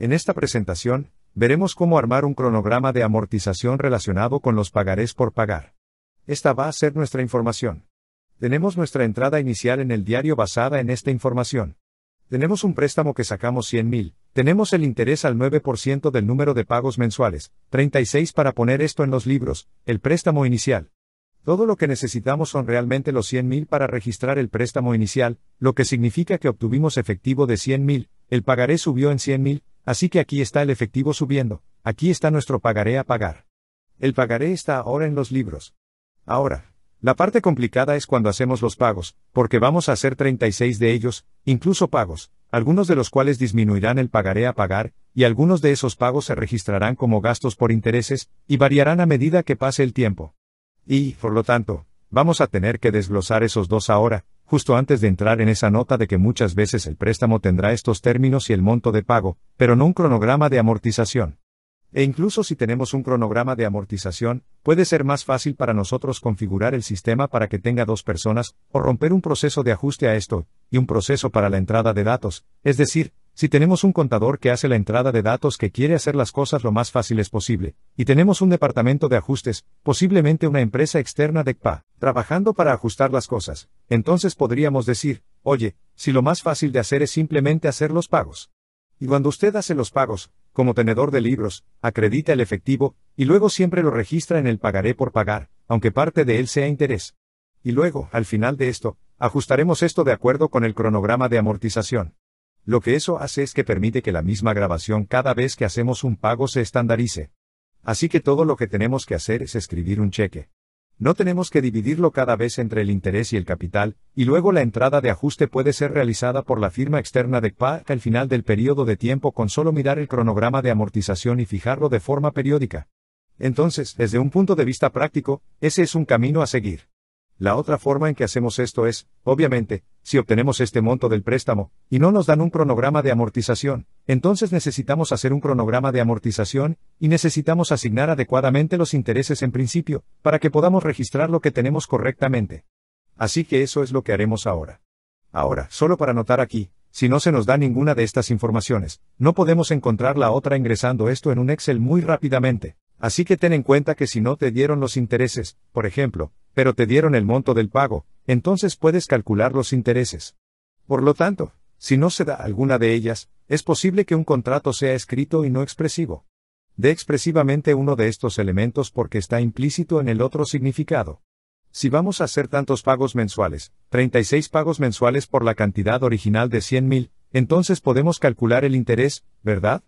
En esta presentación, veremos cómo armar un cronograma de amortización relacionado con los pagarés por pagar. Esta va a ser nuestra información. Tenemos nuestra entrada inicial en el diario basada en esta información. Tenemos un préstamo que sacamos 100.000, tenemos el interés al 9% del número de pagos mensuales, 36 para poner esto en los libros, el préstamo inicial. Todo lo que necesitamos son realmente los 100.000 para registrar el préstamo inicial, lo que significa que obtuvimos efectivo de 100.000, el pagaré subió en 100.000, Así que aquí está el efectivo subiendo, aquí está nuestro pagaré a pagar. El pagaré está ahora en los libros. Ahora, la parte complicada es cuando hacemos los pagos, porque vamos a hacer 36 de ellos, incluso pagos, algunos de los cuales disminuirán el pagaré a pagar, y algunos de esos pagos se registrarán como gastos por intereses, y variarán a medida que pase el tiempo. Y, por lo tanto, vamos a tener que desglosar esos dos ahora, justo antes de entrar en esa nota de que muchas veces el préstamo tendrá estos términos y el monto de pago, pero no un cronograma de amortización. E incluso si tenemos un cronograma de amortización, puede ser más fácil para nosotros configurar el sistema para que tenga dos personas, o romper un proceso de ajuste a esto, y un proceso para la entrada de datos, es decir, si tenemos un contador que hace la entrada de datos que quiere hacer las cosas lo más fáciles posible, y tenemos un departamento de ajustes, posiblemente una empresa externa de CPA, trabajando para ajustar las cosas, entonces podríamos decir, oye, si lo más fácil de hacer es simplemente hacer los pagos. Y cuando usted hace los pagos, como tenedor de libros, acredita el efectivo, y luego siempre lo registra en el pagaré por pagar, aunque parte de él sea interés. Y luego, al final de esto, ajustaremos esto de acuerdo con el cronograma de amortización. Lo que eso hace es que permite que la misma grabación cada vez que hacemos un pago se estandarice. Así que todo lo que tenemos que hacer es escribir un cheque. No tenemos que dividirlo cada vez entre el interés y el capital, y luego la entrada de ajuste puede ser realizada por la firma externa de CPA al final del periodo de tiempo con solo mirar el cronograma de amortización y fijarlo de forma periódica. Entonces, desde un punto de vista práctico, ese es un camino a seguir. La otra forma en que hacemos esto es, obviamente, si obtenemos este monto del préstamo, y no nos dan un cronograma de amortización, entonces necesitamos hacer un cronograma de amortización, y necesitamos asignar adecuadamente los intereses en principio, para que podamos registrar lo que tenemos correctamente. Así que eso es lo que haremos ahora. Ahora, solo para notar aquí, si no se nos da ninguna de estas informaciones, no podemos encontrar la otra ingresando esto en un Excel muy rápidamente. Así que ten en cuenta que si no te dieron los intereses, por ejemplo, pero te dieron el monto del pago, entonces puedes calcular los intereses. Por lo tanto, si no se da alguna de ellas, es posible que un contrato sea escrito y no expresivo. De expresivamente uno de estos elementos porque está implícito en el otro significado. Si vamos a hacer tantos pagos mensuales, 36 pagos mensuales por la cantidad original de 100.000, entonces podemos calcular el interés, ¿verdad?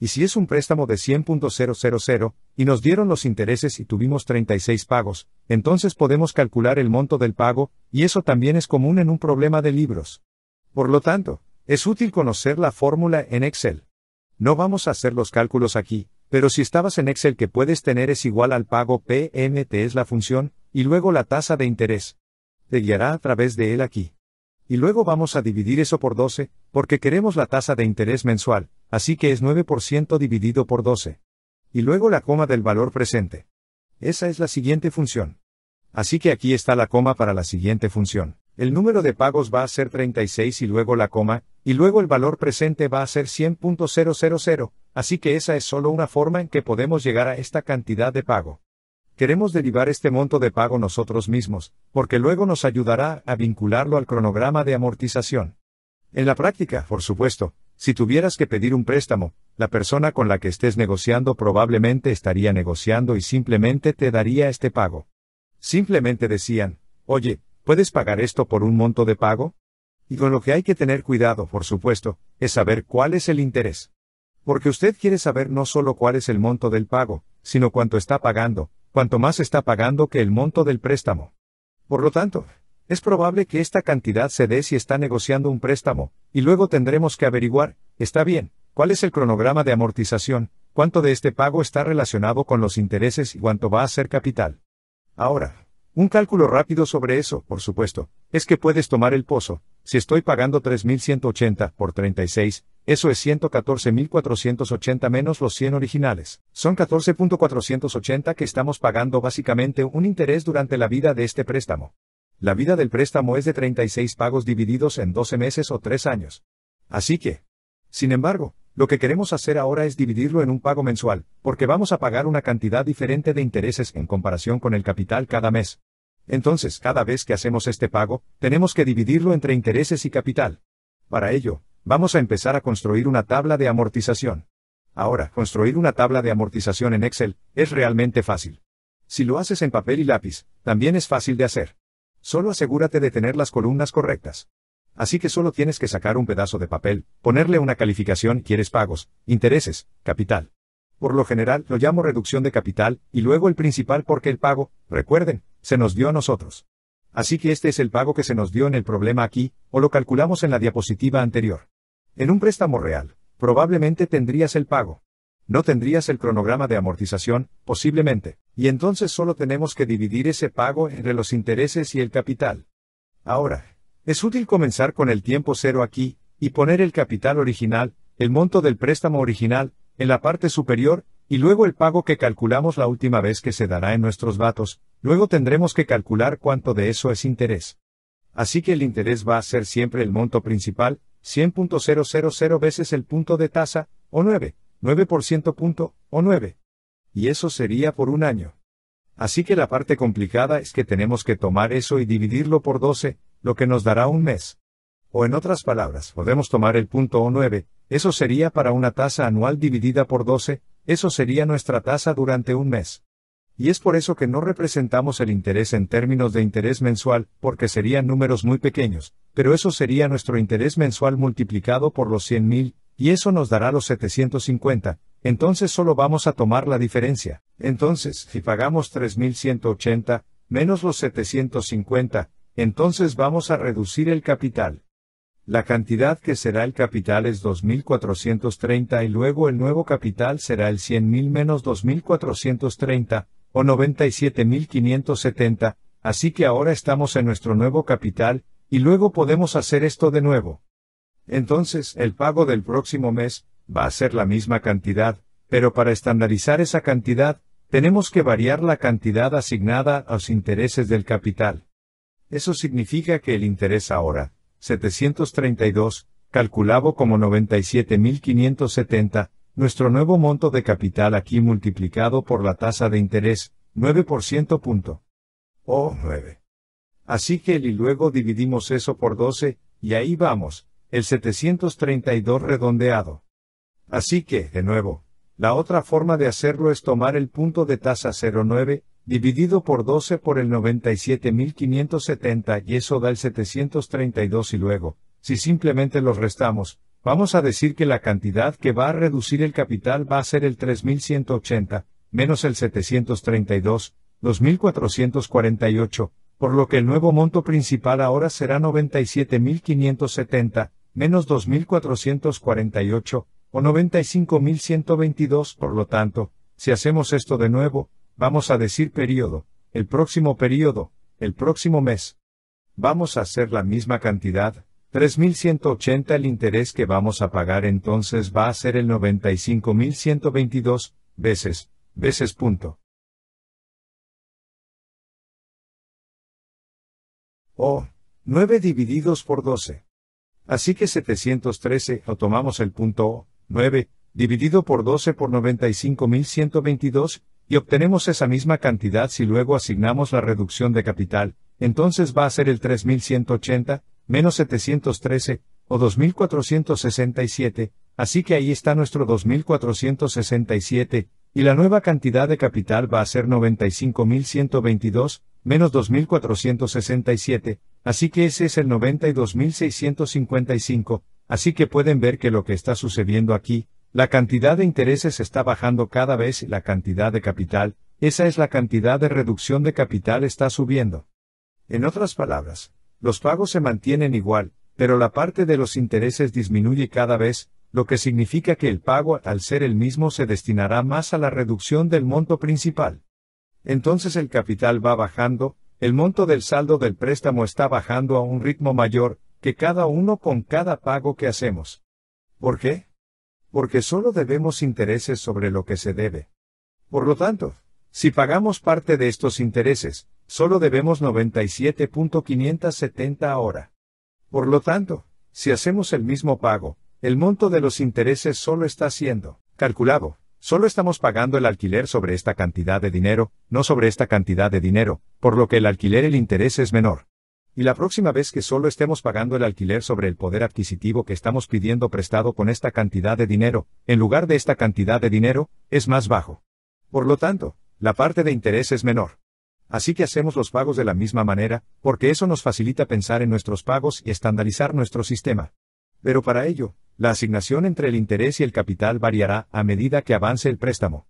y si es un préstamo de 100.000, y nos dieron los intereses y tuvimos 36 pagos, entonces podemos calcular el monto del pago, y eso también es común en un problema de libros. Por lo tanto, es útil conocer la fórmula en Excel. No vamos a hacer los cálculos aquí, pero si estabas en Excel que puedes tener es igual al pago PMT es la función, y luego la tasa de interés. Te guiará a través de él aquí. Y luego vamos a dividir eso por 12, porque queremos la tasa de interés mensual, Así que es 9% dividido por 12. Y luego la coma del valor presente. Esa es la siguiente función. Así que aquí está la coma para la siguiente función. El número de pagos va a ser 36 y luego la coma, y luego el valor presente va a ser 100.000, así que esa es solo una forma en que podemos llegar a esta cantidad de pago. Queremos derivar este monto de pago nosotros mismos, porque luego nos ayudará a vincularlo al cronograma de amortización. En la práctica, por supuesto, si tuvieras que pedir un préstamo, la persona con la que estés negociando probablemente estaría negociando y simplemente te daría este pago. Simplemente decían, oye, ¿puedes pagar esto por un monto de pago? Y con lo que hay que tener cuidado, por supuesto, es saber cuál es el interés. Porque usted quiere saber no solo cuál es el monto del pago, sino cuánto está pagando, cuanto más está pagando que el monto del préstamo. Por lo tanto, es probable que esta cantidad se dé si está negociando un préstamo, y luego tendremos que averiguar, está bien, cuál es el cronograma de amortización, cuánto de este pago está relacionado con los intereses y cuánto va a ser capital. Ahora, un cálculo rápido sobre eso, por supuesto, es que puedes tomar el pozo, si estoy pagando 3.180 por 36, eso es 114.480 menos los 100 originales. Son 14.480 que estamos pagando básicamente un interés durante la vida de este préstamo. La vida del préstamo es de 36 pagos divididos en 12 meses o 3 años. Así que, sin embargo, lo que queremos hacer ahora es dividirlo en un pago mensual, porque vamos a pagar una cantidad diferente de intereses en comparación con el capital cada mes. Entonces, cada vez que hacemos este pago, tenemos que dividirlo entre intereses y capital. Para ello, vamos a empezar a construir una tabla de amortización. Ahora, construir una tabla de amortización en Excel es realmente fácil. Si lo haces en papel y lápiz, también es fácil de hacer. Solo asegúrate de tener las columnas correctas. Así que solo tienes que sacar un pedazo de papel, ponerle una calificación, quieres pagos, intereses, capital. Por lo general lo llamo reducción de capital, y luego el principal porque el pago, recuerden, se nos dio a nosotros. Así que este es el pago que se nos dio en el problema aquí, o lo calculamos en la diapositiva anterior. En un préstamo real, probablemente tendrías el pago no tendrías el cronograma de amortización, posiblemente, y entonces solo tenemos que dividir ese pago entre los intereses y el capital. Ahora, es útil comenzar con el tiempo cero aquí, y poner el capital original, el monto del préstamo original, en la parte superior, y luego el pago que calculamos la última vez que se dará en nuestros datos, luego tendremos que calcular cuánto de eso es interés. Así que el interés va a ser siempre el monto principal, 100.000 veces el punto de tasa, o 9, 9% punto, o 9. Y eso sería por un año. Así que la parte complicada es que tenemos que tomar eso y dividirlo por 12, lo que nos dará un mes. O en otras palabras, podemos tomar el punto o 9, eso sería para una tasa anual dividida por 12, eso sería nuestra tasa durante un mes. Y es por eso que no representamos el interés en términos de interés mensual, porque serían números muy pequeños, pero eso sería nuestro interés mensual multiplicado por los 100.000, y eso nos dará los 750, entonces solo vamos a tomar la diferencia. Entonces, si pagamos 3180, menos los 750, entonces vamos a reducir el capital. La cantidad que será el capital es 2.430 y luego el nuevo capital será el 100.000 menos 2.430, o 97.570, así que ahora estamos en nuestro nuevo capital, y luego podemos hacer esto de nuevo. Entonces, el pago del próximo mes, va a ser la misma cantidad, pero para estandarizar esa cantidad, tenemos que variar la cantidad asignada a los intereses del capital. Eso significa que el interés ahora, 732, calculado como 97.570, nuestro nuevo monto de capital aquí multiplicado por la tasa de interés, 9% punto. Oh, 9. Así que y luego dividimos eso por 12, y ahí vamos, el 732 redondeado. Así que, de nuevo, la otra forma de hacerlo es tomar el punto de tasa 09, dividido por 12 por el 97.570 y eso da el 732 y luego, si simplemente los restamos, vamos a decir que la cantidad que va a reducir el capital va a ser el 3180, menos el 732, 2448, por lo que el nuevo monto principal ahora será 97.570, menos 2.448, o 95.122, por lo tanto, si hacemos esto de nuevo, vamos a decir periodo, el próximo periodo, el próximo mes. Vamos a hacer la misma cantidad, 3.180 el interés que vamos a pagar entonces va a ser el 95.122, veces, veces punto. O, 9 divididos por 12. Así que 713 o tomamos el punto 9, dividido por 12 por 95.122, y obtenemos esa misma cantidad si luego asignamos la reducción de capital, entonces va a ser el 3.180, menos 713, o 2.467, así que ahí está nuestro 2.467, y la nueva cantidad de capital va a ser 95.122, menos 2.467, Así que ese es el 92.655, así que pueden ver que lo que está sucediendo aquí, la cantidad de intereses está bajando cada vez y la cantidad de capital, esa es la cantidad de reducción de capital está subiendo. En otras palabras, los pagos se mantienen igual, pero la parte de los intereses disminuye cada vez, lo que significa que el pago al ser el mismo se destinará más a la reducción del monto principal. Entonces el capital va bajando, el monto del saldo del préstamo está bajando a un ritmo mayor que cada uno con cada pago que hacemos. ¿Por qué? Porque solo debemos intereses sobre lo que se debe. Por lo tanto, si pagamos parte de estos intereses, solo debemos 97.570 ahora. Por lo tanto, si hacemos el mismo pago, el monto de los intereses solo está siendo calculado Solo estamos pagando el alquiler sobre esta cantidad de dinero, no sobre esta cantidad de dinero, por lo que el alquiler el interés es menor. Y la próxima vez que solo estemos pagando el alquiler sobre el poder adquisitivo que estamos pidiendo prestado con esta cantidad de dinero, en lugar de esta cantidad de dinero, es más bajo. Por lo tanto, la parte de interés es menor. Así que hacemos los pagos de la misma manera, porque eso nos facilita pensar en nuestros pagos y estandarizar nuestro sistema. Pero para ello, la asignación entre el interés y el capital variará a medida que avance el préstamo.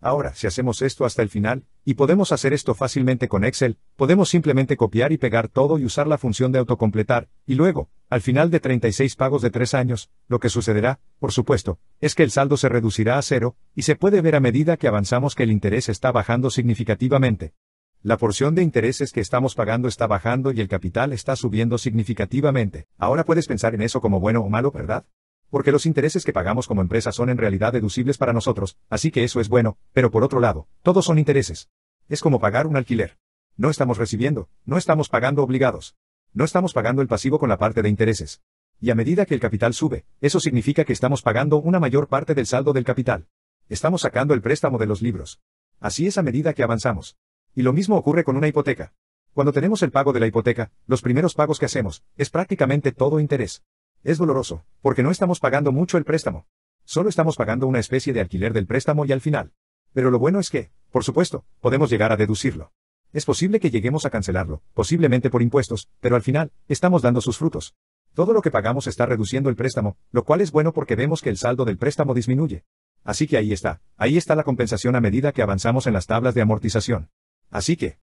Ahora, si hacemos esto hasta el final, y podemos hacer esto fácilmente con Excel, podemos simplemente copiar y pegar todo y usar la función de autocompletar, y luego, al final de 36 pagos de 3 años, lo que sucederá, por supuesto, es que el saldo se reducirá a cero, y se puede ver a medida que avanzamos que el interés está bajando significativamente. La porción de intereses que estamos pagando está bajando y el capital está subiendo significativamente. Ahora puedes pensar en eso como bueno o malo, ¿verdad? porque los intereses que pagamos como empresa son en realidad deducibles para nosotros, así que eso es bueno, pero por otro lado, todos son intereses. Es como pagar un alquiler. No estamos recibiendo, no estamos pagando obligados. No estamos pagando el pasivo con la parte de intereses. Y a medida que el capital sube, eso significa que estamos pagando una mayor parte del saldo del capital. Estamos sacando el préstamo de los libros. Así es a medida que avanzamos. Y lo mismo ocurre con una hipoteca. Cuando tenemos el pago de la hipoteca, los primeros pagos que hacemos, es prácticamente todo interés. Es doloroso, porque no estamos pagando mucho el préstamo. Solo estamos pagando una especie de alquiler del préstamo y al final. Pero lo bueno es que, por supuesto, podemos llegar a deducirlo. Es posible que lleguemos a cancelarlo, posiblemente por impuestos, pero al final, estamos dando sus frutos. Todo lo que pagamos está reduciendo el préstamo, lo cual es bueno porque vemos que el saldo del préstamo disminuye. Así que ahí está, ahí está la compensación a medida que avanzamos en las tablas de amortización. Así que,